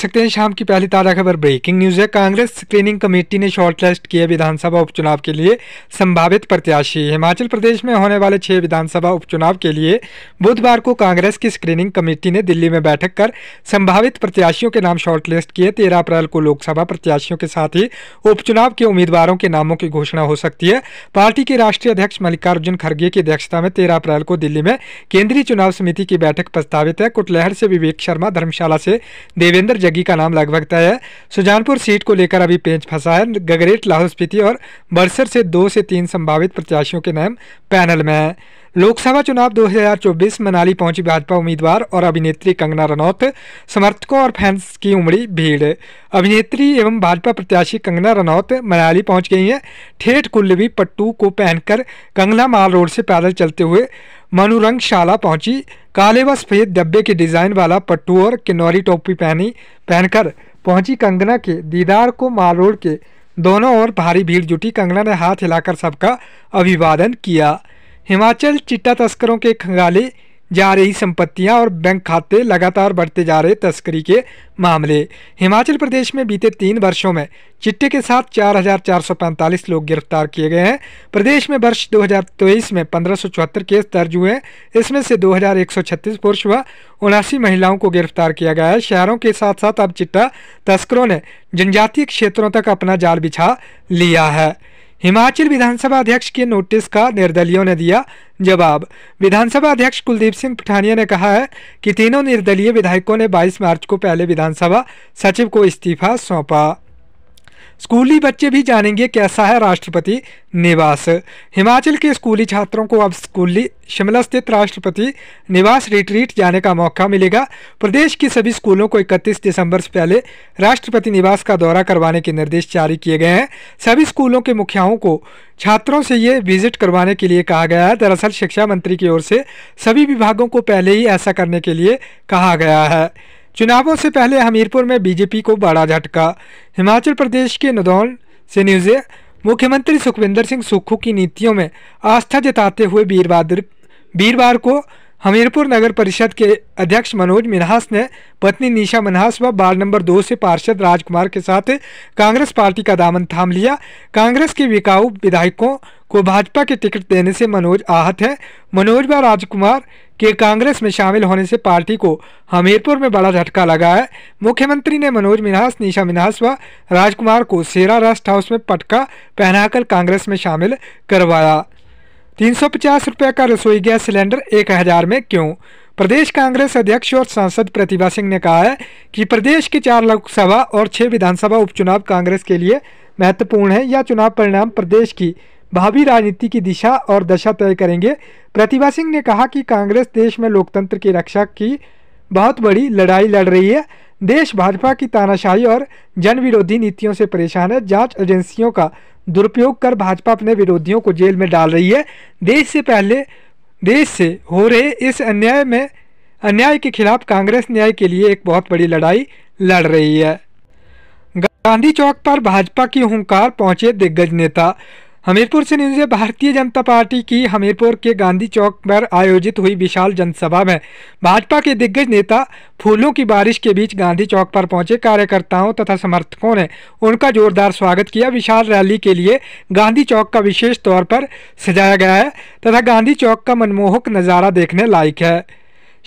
सकते हैं शाम की पहली ताज़ा खबर ब्रेकिंग न्यूज़ है कांग्रेस स्क्रीनिंग कमेटी ने शॉर्टलिस्ट किए विधानसभा उपचुनाव के लिए संभावित प्रत्याशी हिमाचल प्रदेश में होने वाले छह विधानसभा उपचुनाव के लिए बुधवार को कांग्रेस की स्क्रीनिंग कमेटी ने दिल्ली में बैठक कर संभावित प्रत्याशियों के नाम शॉर्टलिस्ट किए तेरह अप्रैल को लोकसभा प्रत्याशियों के साथ ही उपचुनाव के उम्मीदवारों के नामों की घोषणा हो सकती है पार्टी के राष्ट्रीय अध्यक्ष मल्लिकार्जुन खड़गे की अध्यक्षता में तेरह अप्रैल को दिल्ली में केंद्रीय चुनाव समिति की बैठक प्रस्तावित है कुटलहर से विवेक शर्मा धर्मशाला से देवेंद्र जग्गी का नाम लगभग तय है सुजानपुर सीट को लेकर अभी पेंच फंसा है गगरेट लाहौल स्पीति और बरसर से दो से तीन संभावित प्रत्याशियों के नाम पैनल में है लोकसभा चुनाव 2024 मनाली पहुंची भाजपा उम्मीदवार और अभिनेत्री कंगना रनौत समर्थकों और फैंस की उमड़ी भीड़ अभिनेत्री एवं भाजपा प्रत्याशी कंगना रनौत मनाली पहुंच गई हैं ठेठ कुल्लवी पट्टू को पहनकर कंगना माल रोड से पैदल चलते हुए शाला पहुंची काले व सफेद डब्बे के डिजाइन वाला पट्टू और किन्नौरी टोपी पहनी पहनकर पहुंची कंगना के दीदार को माल रोड के दोनों ओर भारी भीड़ जुटी कंगना ने हाथ हिलाकर सबका अभिवादन किया हिमाचल चिट्टा तस्करों के खंगाले जा रही संपत्तियां और बैंक खाते लगातार बढ़ते जा रहे तस्करी के मामले हिमाचल प्रदेश में बीते तीन वर्षों में चिट्टे के साथ 4,445 लोग गिरफ्तार किए गए हैं प्रदेश में वर्ष 2023 में पंद्रह केस दर्ज हुए हैं इसमें से 2,136 पुरुष व उनासी महिलाओं को गिरफ्तार किया गया है शहरों के साथ साथ अब चिट्टा तस्करों ने जनजातीय क्षेत्रों तक अपना जाल बिछा लिया है हिमाचल विधानसभा अध्यक्ष के नोटिस का निर्दलियों ने दिया जवाब विधानसभा अध्यक्ष कुलदीप सिंह पठानिया ने कहा है कि तीनों निर्दलीय विधायकों ने 22 मार्च को पहले विधानसभा सचिव को इस्तीफा सौंपा स्कूली बच्चे भी जानेंगे कैसा है राष्ट्रपति निवास हिमाचल के स्कूली छात्रों को अब स्कूली शिमला स्थित राष्ट्रपति निवास रिट्रीट जाने का मौका मिलेगा प्रदेश के सभी स्कूलों को 31 दिसंबर से पहले राष्ट्रपति निवास का दौरा करवाने के निर्देश जारी किए गए हैं सभी स्कूलों के मुखियाओं को छात्रों से ये विजिट करवाने के लिए कहा गया है दरअसल शिक्षा मंत्री की ओर से सभी विभागों को पहले ही ऐसा करने के लिए कहा गया है चुनावों से पहले हमीरपुर में बीजेपी को बड़ा झटका हिमाचल प्रदेश के नदौल से न्यूज़ मुख्यमंत्री सुखविंदर सिंह सुक्खू की नीतियों में आस्था जताते हुए वीरवार को हमीरपुर नगर परिषद के अध्यक्ष मनोज मिन्हास ने पत्नी निशा मिन्हास व वार्ड नंबर दो से पार्षद राजकुमार के साथ कांग्रेस पार्टी का दामन थाम लिया कांग्रेस के विकाऊ विधायकों को भाजपा के टिकट देने से मनोज आहत है मनोज व राजकुमार के कांग्रेस में शामिल होने से पार्टी को हमीरपुर में बड़ा झटका लगा है मुख्यमंत्री ने मनोज मिन्हास निशा मिन्हास व राजकुमार को सेरा रेस्ट हाउस में पटका पहनाकर कांग्रेस में शामिल करवाया तीन सौ पचास रुपये का रसोई गैस सिलेंडर एक हज़ार में क्यों प्रदेश कांग्रेस अध्यक्ष और सांसद प्रतिभा सिंह ने कहा है कि प्रदेश की चार लोकसभा और छह विधानसभा उपचुनाव कांग्रेस के लिए महत्वपूर्ण है यह चुनाव परिणाम प्रदेश की भावी राजनीति की दिशा और दशा तय करेंगे प्रतिभा सिंह ने कहा कि कांग्रेस देश में लोकतंत्र की रक्षा की बहुत बड़ी लड़ाई लड़ रही है देश भाजपा की तानाशाही और जन विरोधी नीतियों से परेशान है जांच एजेंसियों का दुरुपयोग कर भाजपा अपने विरोधियों को जेल में डाल रही है देश से पहले देश से हो रहे इस अन्याय में अन्याय के खिलाफ कांग्रेस न्याय के लिए एक बहुत बड़ी लड़ाई लड़ रही है गांधी चौक पर भाजपा की हुंकार पहुंचे दिग्गज नेता हमीरपुर से न्यूज भारतीय जनता पार्टी की हमीरपुर के गांधी चौक पर आयोजित हुई विशाल जनसभा में भाजपा के दिग्गज नेता फूलों की बारिश के बीच गांधी चौक पर पहुंचे कार्यकर्ताओं तथा समर्थकों ने उनका जोरदार स्वागत किया विशाल रैली के लिए गांधी चौक का विशेष तौर पर सजाया गया है तथा गांधी चौक का मनमोहक नज़ारा देखने लायक है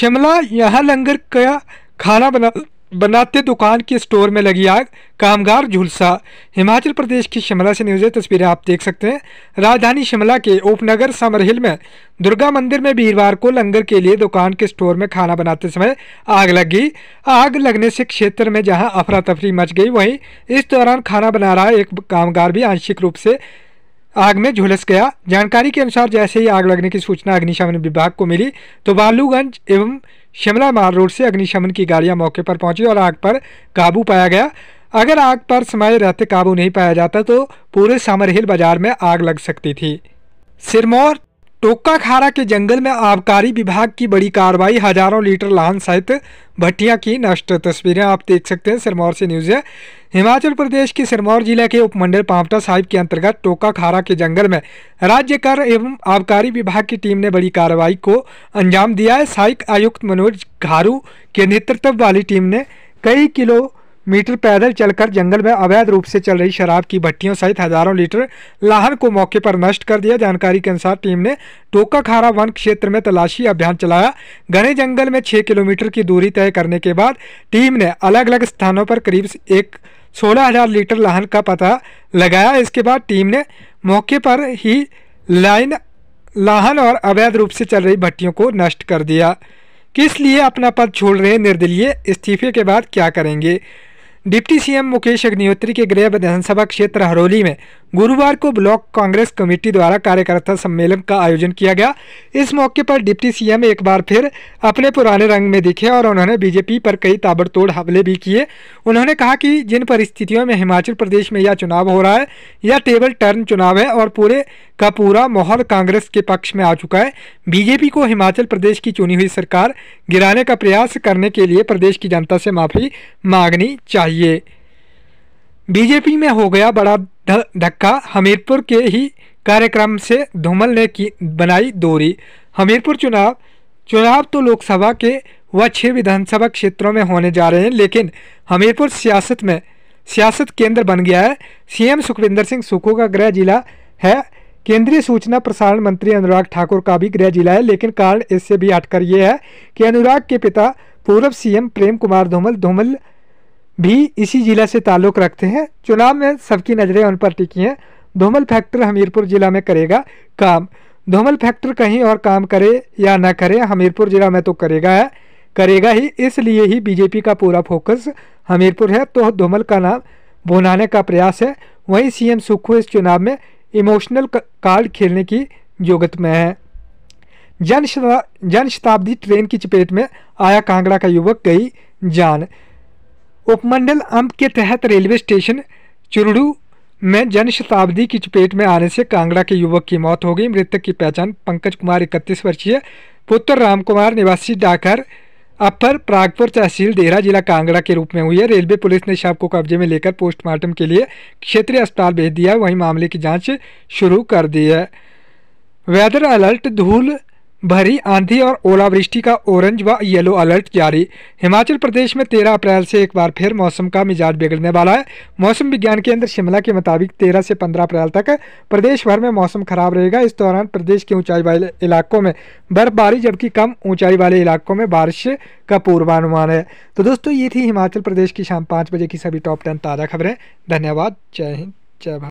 शिमला यहाँ लंगर का खाना बना बनाते दुकान के स्टोर में लगी आग कामगार झुलसा हिमाचल प्रदेश की शिमला से न्यूज़ तस्वीरें आप देख सकते हैं राजधानी शिमला के उपनगर समरहिल में दुर्गा मंदिर में वीरवार को लंगर के लिए दुकान के स्टोर में खाना बनाते समय आग लग गई आग लगने से क्षेत्र में जहां अफरा तफरी मच गई वहीं इस दौरान खाना बना रहा एक कामगार भी आंशिक रूप से आग में झुलस गया जानकारी के अनुसार जैसे ही आग लगने की सूचना अग्निशमन विभाग को मिली तो बालूगंज एवं शिमला माल रोड से अग्निशमन की गाड़ियां मौके पर पहुंची और आग पर काबू पाया गया अगर आग पर समय रहते काबू नहीं पाया जाता तो पूरे सामरहिल बाजार में आग लग सकती थी सिरमौर टोक्काखारा के जंगल में आबकारी विभाग की बड़ी कार्रवाई हजारों लीटर लान सहित भट्टियां की नष्ट तस्वीरें आप देख सकते हैं सिरमौर से न्यूज़ है हिमाचल प्रदेश के सिरमौर जिला के उपमंडल पावटा साहिब के अंतर्गत टोकाखारा के जंगल में राज्य कर एवं आबकारी विभाग की टीम ने बड़ी कार्रवाई को अंजाम दिया है सहायक आयुक्त मनोज घारू के नेतृत्व वाली टीम ने कई किलो मीटर पैदल चलकर जंगल में अवैध रूप से चल रही शराब की भट्टियों सहित हजारों लीटर लाहन को मौके पर नष्ट कर दिया जानकारी के अनुसार टीम ने टोकाखारा वन क्षेत्र में तलाशी अभियान चलाया घने जंगल में छह किलोमीटर की दूरी तय करने के बाद टीम ने अलग अलग स्थानों पर करीब एक सोलह हजार लीटर लाहन का पता लगाया इसके बाद टीम ने मौके पर ही लाइन लाहन और अवैध रूप से चल रही भट्टियों को नष्ट कर दिया किस लिए अपना पद छोड़ रहे निर्दलीय इस्तीफे के बाद क्या करेंगे डिप्टी सीएम मुकेश अग्निहोत्री के गृह विधानसभा क्षेत्र हरोली में गुरुवार को ब्लॉक कांग्रेस कमेटी द्वारा कार्यकर्ता सम्मेलन का आयोजन किया गया इस मौके पर डिप्टी सीएम एक बार फिर अपने पुराने रंग में दिखे और उन्होंने बीजेपी पर कई ताबड़तोड़ हमले भी किए उन्होंने कहा कि जिन परिस्थितियों में हिमाचल प्रदेश में यह चुनाव हो रहा है यह टेबल टर्न चुनाव है और पूरे का पूरा माहौल कांग्रेस के पक्ष में आ चुका है बीजेपी को हिमाचल प्रदेश की चुनी हुई सरकार गिराने का प्रयास करने के लिए प्रदेश की जनता से माफी मांगनी चाहिए चाहिए बीजेपी में हो गया बड़ा धक्का हमीरपुर के ही कार्यक्रम से धूमल ने की बनाई दूरी हमीरपुर चुनाव चुनाव तो लोकसभा के व छः विधानसभा क्षेत्रों में होने जा रहे हैं लेकिन हमीरपुर सियासत में सियासत केंद्र बन गया है सीएम सुखविंदर सिंह सुक्खू का गृह जिला है केंद्रीय सूचना प्रसारण मंत्री अनुराग ठाकुर का भी गृह जिला है लेकिन कारण इससे भी हटकर यह है कि अनुराग के पिता पूर्व सीएम प्रेम कुमार धूमल धूमल भी इसी जिला से ताल्लुक़ रखते हैं चुनाव में सबकी नज़रें उन पर टिकी हैं धूमल फैक्ट्री हमीरपुर ज़िला में करेगा काम धूमल फैक्टर कहीं और काम करे या ना करे हमीरपुर ज़िला में तो करेगा है करेगा ही इसलिए ही बीजेपी का पूरा फोकस हमीरपुर है तो धूमल का नाम भुनाने का प्रयास है वहीं सीएम सुक्खू इस चुनाव में इमोशनल कार्ड खेलने की जोगत में है जन शताब्दी ट्रेन की चपेट में आया कांगड़ा का युवक गई जान उपमंडल अंब के तहत रेलवे स्टेशन चुरड़ू में जन शताब्दी की चपेट में आने से कांगड़ा के युवक की मौत हो गई मृतक की पहचान पंकज कुमार इकतीस वर्षीय पुत्र राम कुमार निवासी डाकर अपर प्रागपुर तहसील देहरा जिला कांगड़ा के रूप में हुई है रेलवे पुलिस ने शव को कब्जे में लेकर पोस्टमार्टम के लिए क्षेत्रीय अस्पताल भेज दिया वहीं मामले की जांच शुरू कर दी है वेदर अलर्ट धूल भरी आंधी और ओलावृष्टि का ऑरेंज व येलो अलर्ट जारी हिमाचल प्रदेश में 13 अप्रैल से एक बार फिर मौसम का मिजाज बिगड़ने वाला है मौसम विज्ञान केंद्र शिमला के मुताबिक 13 से 15 अप्रैल तक प्रदेश भर में मौसम खराब रहेगा इस दौरान प्रदेश के ऊंचाई वाले इलाकों में बर्फबारी जबकि कम ऊंचाई वाले इलाकों में बारिश का पूर्वानुमान है तो दोस्तों ये थी हिमाचल प्रदेश की शाम पाँच बजे की सभी टॉप टेन ताज़ा खबरें धन्यवाद जय हिंद जय भारत